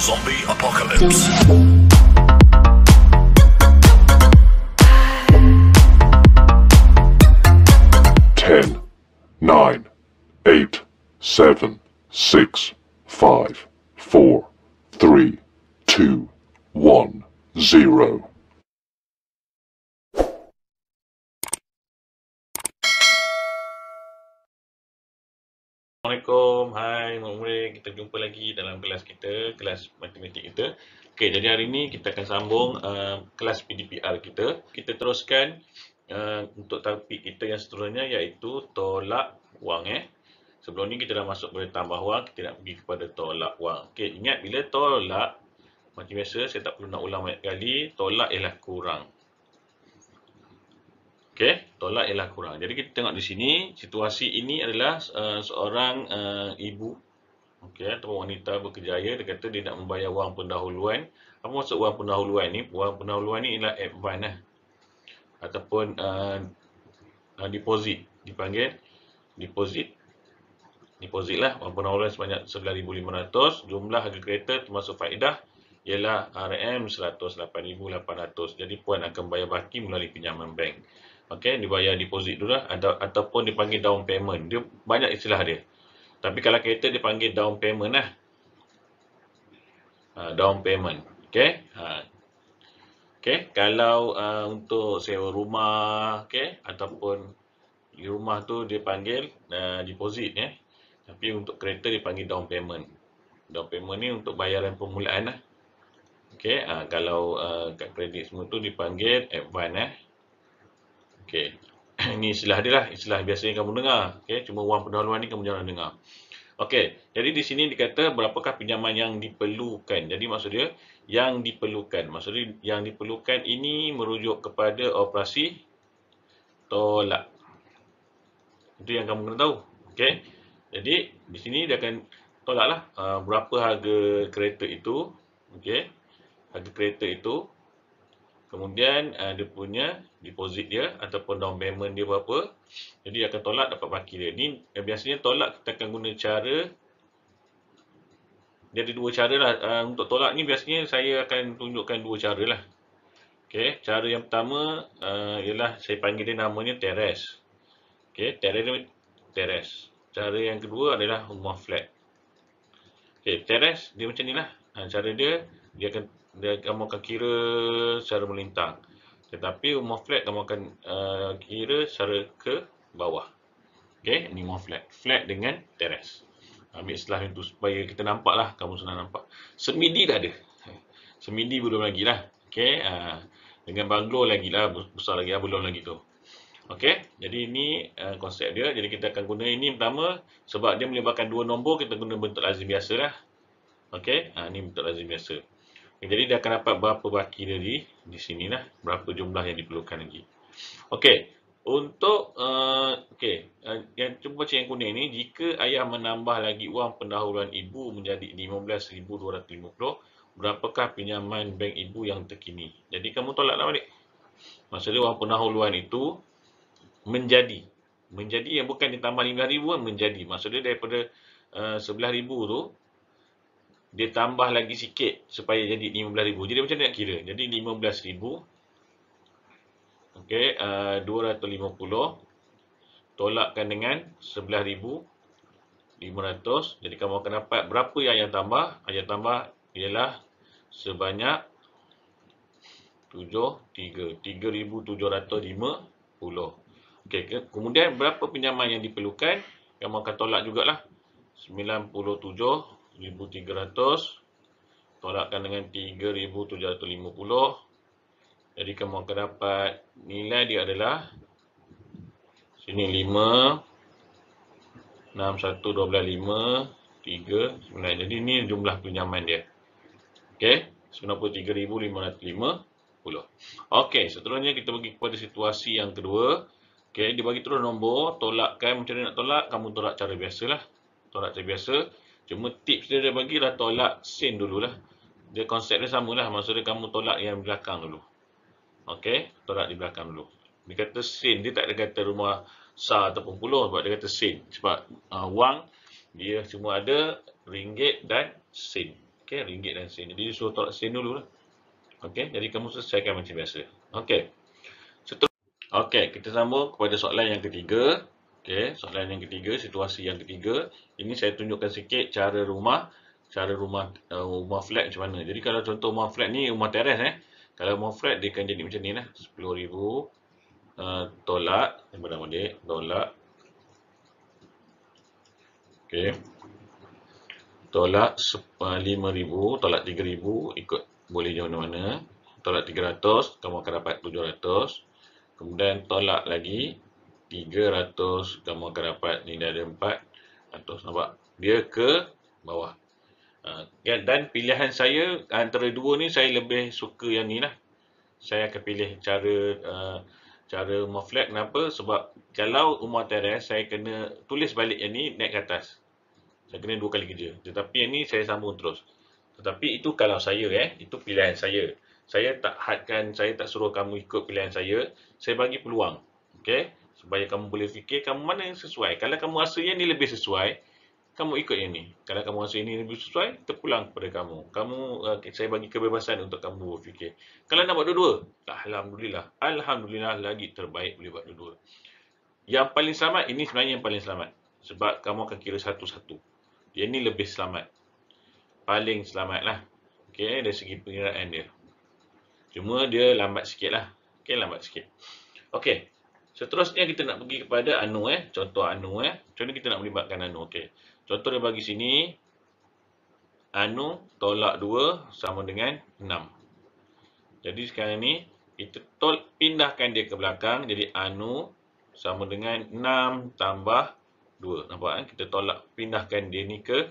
Zombie Apocalypse. Ten, nine, eight, seven, six, five, four, three, two, one, zero. Assalamualaikum, hai, Assalamualaikum. kita jumpa lagi dalam kelas kita, kelas matematik kita Ok, jadi hari ini kita akan sambung uh, kelas PDPR kita Kita teruskan uh, untuk topik kita yang seterusnya iaitu tolak wang eh. Sebelum ni kita dah masuk pada tambah wang, kita nak pergi kepada tolak wang Ok, ingat bila tolak, macam biasa saya tak perlu nak ulang banyak kali, tolak ialah kurang Okey, tolak ialah kurang. Jadi kita tengok di sini, situasi ini adalah uh, seorang uh, ibu okey atau wanita berkejaya dia kata dia nak membayar wang pendahuluan. Apa maksud wang pendahuluan ni? Wang pendahuluan ni ialah advance lah. ataupun uh, uh, deposit dipanggil deposit. Deposit lah wang pendahuluan sebanyak 9500, jumlah harga kereta termasuk faedah ialah RM108,800. Jadi puan akan bayar baki melalui pinjaman bank okey dibayar deposit dulu lah atau, ataupun dipanggil down payment dia banyak istilah dia tapi kalau kereta dipanggil down payment lah uh, down payment okey ha ah. okay. kalau uh, untuk sewa rumah okey ataupun di rumah tu dipanggil uh, deposit ya yeah. tapi untuk kereta panggil down payment down payment ni untuk bayaran permulaan lah okey uh, kalau uh, kad kredit semua tu dipanggil advance eh Okey. Ini istilah dia lah. Istilah biasanya kamu dengar. Okey. Cuma wang pendahuluan ni kamu jangan dengar. Okey. Jadi di sini dikata berapakah pinjaman yang diperlukan. Jadi maksud dia yang diperlukan. Maksud dia yang diperlukan ini merujuk kepada operasi tolak. Itu yang kamu kena tahu. Okey. Jadi di sini dia akan tolaklah uh, berapa harga kereta itu. Okey. Harga kereta itu Kemudian uh, dia punya deposit dia ataupun down payment dia berapa. Jadi akan tolak dapat baki dia. Ni uh, biasanya tolak kita akan guna cara dia ada dua cara lah. Uh, untuk tolak ni biasanya saya akan tunjukkan dua cara lah. Okay. Cara yang pertama uh, ialah saya panggil dia namanya teres. Okay. Teres ni teres. Cara yang kedua adalah rumah flat. Okay. Teres dia macam ni lah. Uh, cara dia dia akan dia kamu akan kira secara melintang tetapi rumah flat kamu akan uh, kira secara ke bawah okey ini rumah flat flat dengan teres ambil selah itu supaya kita nampak lah kamu senang nampak semidi dah ada semidi belum lagi lah okey uh, dengan banglo lagi lah besar lagi lah belum lagi tu Okey, jadi ini uh, konsep dia. Jadi kita akan guna ini pertama sebab dia melibatkan dua nombor, kita guna bentuk lazim biasa lah. Okey, uh, ini bentuk lazim biasa. Jadi dia akan dapat berapa baki lagi di sini lah. Berapa jumlah yang diperlukan lagi. Okey. Untuk, uh, okey. Uh, yang cuba macam yang kuning ni. Jika ayah menambah lagi wang pendahuluan ibu menjadi RM15,250. Berapakah pinjaman bank ibu yang terkini? Jadi kamu tolaklah balik. Maksudnya wang pendahuluan itu menjadi. Menjadi yang bukan ditambah RM5,000 pun menjadi. Maksudnya daripada RM11,000 uh, tu dia tambah lagi sikit supaya jadi 15,000. Jadi macam mana nak kira? Jadi 15,000 okey uh, 250 tolakkan dengan 11,500. Jadi kamu akan dapat berapa yang yang tambah? Yang tambah ialah sebanyak 73 3750. Okey, kemudian berapa pinjaman yang diperlukan? Kamu akan tolak jugalah 1300 tolakkan dengan 3750 jadi kamu akan dapat nilai dia adalah sini 5 6 jadi ini jumlah pinjaman dia okey 93550 okey seterusnya kita pergi kepada situasi yang kedua okey dia bagi terus nombor tolakkan macam mana nak tolak kamu tolak cara biasalah tolak cara biasa Cuma tips dia dia bagilah tolak sin dululah. Dia konsep dia samalah. Maksudnya kamu tolak yang belakang dulu. Okey, tolak di belakang dulu. Dia kata sin, dia tak ada kata rumah sah ataupun puluh sebab dia kata sin. Sebab uh, wang dia cuma ada ringgit dan sin. Okey, ringgit dan sin. Jadi dia suruh tolak sin lah. Okey, jadi kamu selesaikan macam biasa. Okey. Okey, kita sambung kepada soalan yang ketiga. Okey, soalan yang ketiga, situasi yang ketiga. Ini saya tunjukkan sikit cara rumah, cara rumah uh, rumah flat macam mana. Jadi kalau contoh rumah flat ni rumah teres eh. Kalau rumah flat dia akan jadi macam ni lah. 10,000 uh, tolak, apa pertama dia, tolak. Okey. Tolak 5,000, uh, tolak 3,000, ikut boleh jauh mana-mana. Tolak 300, kamu akan dapat 700. Kemudian tolak lagi, 300 kamu akan dapat ni dah ada 4 400 nampak dia ke bawah ah, ya dan pilihan saya antara dua ni saya lebih suka yang ni lah saya akan pilih cara ah, cara flat. kenapa sebab kalau umur teres saya kena tulis balik yang ni naik ke atas saya kena dua kali kerja tetapi yang ni saya sambung terus tetapi itu kalau saya eh itu pilihan saya saya tak hadkan saya tak suruh kamu ikut pilihan saya saya bagi peluang okey supaya kamu boleh fikir kamu mana yang sesuai. Kalau kamu rasa yang ni lebih sesuai, kamu ikut yang ni. Kalau kamu rasa ini lebih sesuai, terpulang kepada kamu. Kamu uh, saya bagi kebebasan untuk kamu fikir. Kalau nak buat dua-dua, tak alhamdulillah. Alhamdulillah lagi terbaik boleh buat dua-dua. Yang paling selamat ini sebenarnya yang paling selamat. Sebab kamu akan kira satu-satu. Yang ni lebih selamat. Paling selamat lah. Okay, dari segi pengiraan dia. Cuma dia lambat sikit lah. Okay, lambat sikit. Okay, Seterusnya kita nak pergi kepada anu eh. Contoh anu eh. Macam mana kita nak melibatkan anu. Okey. Contoh dia bagi sini. Anu tolak 2 sama dengan 6. Jadi sekarang ni kita tol pindahkan dia ke belakang. Jadi anu sama dengan 6 tambah 2. Nampak kan? Kita tolak pindahkan dia ni ke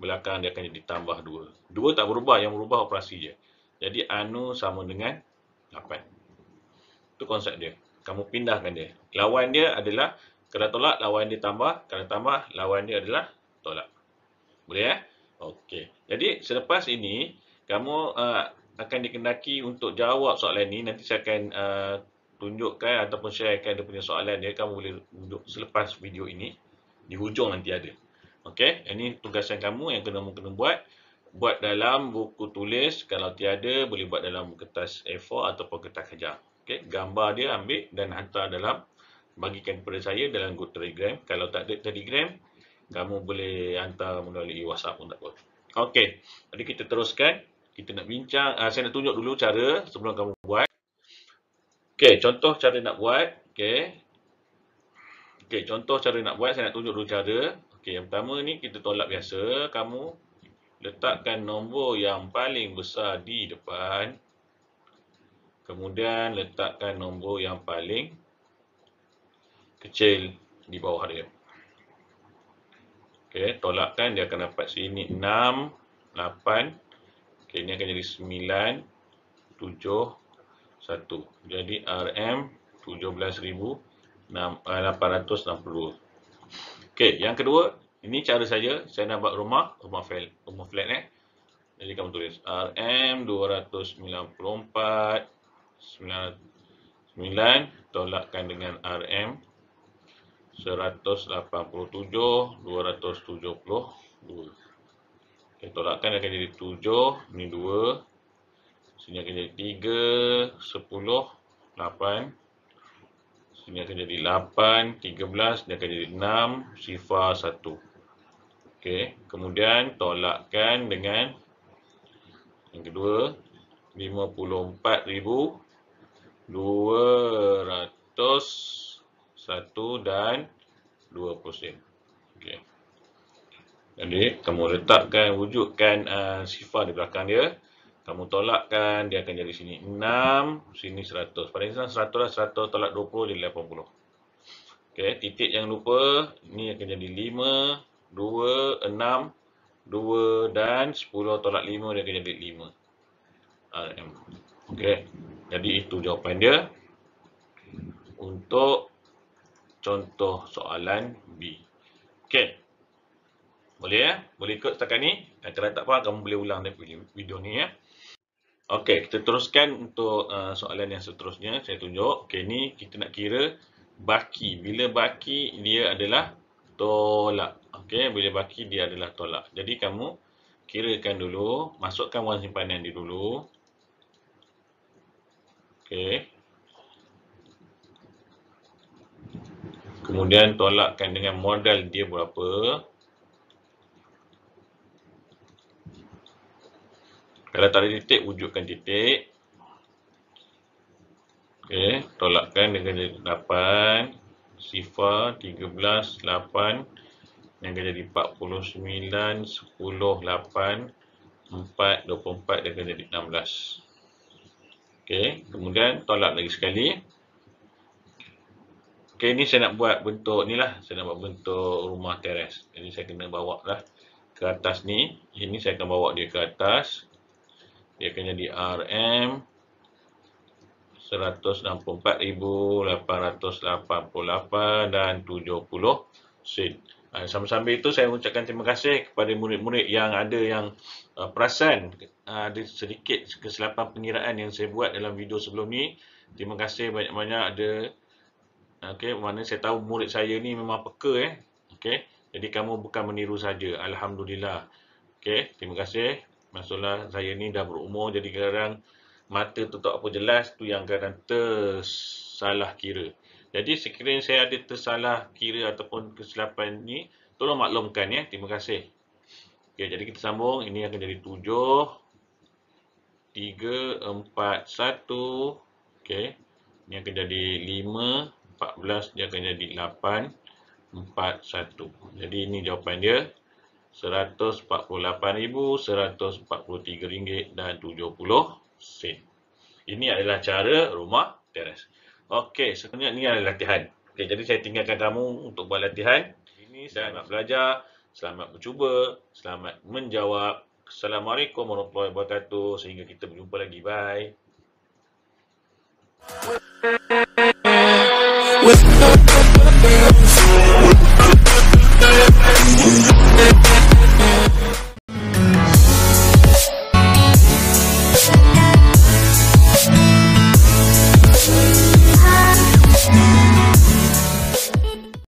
belakang dia akan jadi tambah 2. 2 tak berubah. Yang berubah operasi je. Jadi anu sama dengan 8. Itu konsep dia kamu pindahkan dia. Lawan dia adalah kena tolak, lawan dia tambah, kena tambah, lawan dia adalah tolak. Boleh ya? Eh? Okey. Jadi selepas ini kamu uh, akan dikendaki untuk jawab soalan ini. nanti saya akan uh, tunjukkan ataupun sharekan dia punya soalan dia kamu boleh tunjuk selepas video ini di hujung nanti ada. Okey, ini tugasan kamu yang kena kamu kena buat buat dalam buku tulis kalau tiada boleh buat dalam kertas A4 ataupun kertas kajang. Okey, gambar dia ambil dan hantar dalam bagikan kepada saya dalam group Telegram. Kalau tak ada Telegram, kamu boleh hantar melalui WhatsApp pun tak apa. Okey, jadi kita teruskan. Kita nak bincang, uh, saya nak tunjuk dulu cara sebelum kamu buat. Okey, contoh cara nak buat. Okey. Okey, contoh cara nak buat, saya nak tunjuk dulu cara. Okey, yang pertama ni kita tolak biasa. Kamu letakkan nombor yang paling besar di depan. Kemudian letakkan nombor yang paling kecil di bawah dia. Okey, tolakkan dia akan dapat sini 6 8. Okey, ini akan jadi 9 7 1. Jadi RM 17862. Eh, Okey, yang kedua, ini cara saja saya nak buat rumah, rumah flat, rumah flat eh. Jadi kamu tulis RM 294 99 tolakkan dengan RM 187 272 okay, tolakkan akan jadi 7 ni 2 sini akan jadi 3 10 8 sini akan jadi 8 13 dia akan jadi 6 sifar 1 okey kemudian tolakkan dengan yang kedua 54,000 201 dan 20 sen. Okey. Jadi kamu letakkan wujudkan uh, sifar di belakang dia, kamu tolakkan dia akan jadi sini 6, sini 100. Pada senang 100 lah 100 tolak 20 jadi 80. Okey, titik yang lupa ni akan jadi 5, 2, 6, 2 dan 10 tolak 5 dia akan jadi 5. RM. Okey. Jadi itu jawapan dia untuk contoh soalan B. Okey. Boleh ya? Boleh ikut setakat ni? Eh, kalau tak apa, kamu boleh ulang dari video ni ya. Eh? Okey, kita teruskan untuk uh, soalan yang seterusnya. Saya tunjuk. Okey, ni kita nak kira baki. Bila baki dia adalah tolak. Okey, bila baki dia adalah tolak. Jadi kamu kirakan dulu, masukkan wang simpanan dia dulu. Okey. Kemudian tolakkan dengan modal dia berapa? Kalau tak ada titik, wujudkan titik. Okey, tolakkan dengan 8 sifar 13 8 yang jadi 49 10 8 4 24 dia jadi 16. Okey, kemudian tolak lagi sekali. Okey, ni saya nak buat bentuk ni lah. Saya nak buat bentuk rumah teres. Jadi saya kena bawa lah ke atas ni. Ini saya akan bawa dia ke atas. Dia kena di RM 164,888 dan 70 sen. Ha, sambil-sambil itu saya ucapkan terima kasih kepada murid-murid yang ada yang uh, perasan uh, ada sedikit kesilapan pengiraan yang saya buat dalam video sebelum ni. Terima kasih banyak-banyak ada okay mana saya tahu murid saya ni memang peka eh. okay Jadi kamu bukan meniru saja. Alhamdulillah. okay terima kasih. masalah saya ni dah berumur jadi kadang mata tu tak apa jelas tu yang kadang tersalah kira. Jadi sekiranya saya ada tersalah kira ataupun kesilapan ni, tolong maklumkan ya. Terima kasih. Okey, jadi kita sambung. Ini akan jadi 7 3 4 1. Okey. Ini akan jadi 5 14 dia akan jadi 8 4 1. Jadi ini jawapan dia. RM148,143 dan 70 sen. Ini adalah cara rumah teres. Okey, sebenarnya ni adalah latihan. Okey, jadi saya tinggalkan kamu untuk buat latihan. Ini selamat belajar, selamat mencuba, selamat menjawab. Assalamualaikum warahmatullahi wabarakatuh. Sehingga kita berjumpa lagi. Bye.